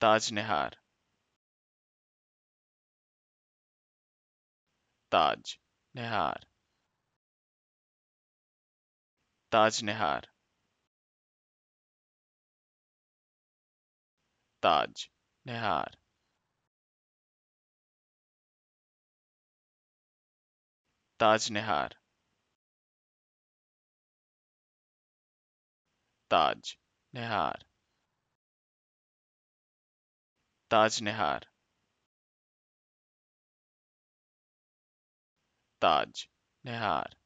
ताज निहार ताज निहार ताज निहार ताज निहार ताज निहार ताज निहार ताज निहार ताज निहार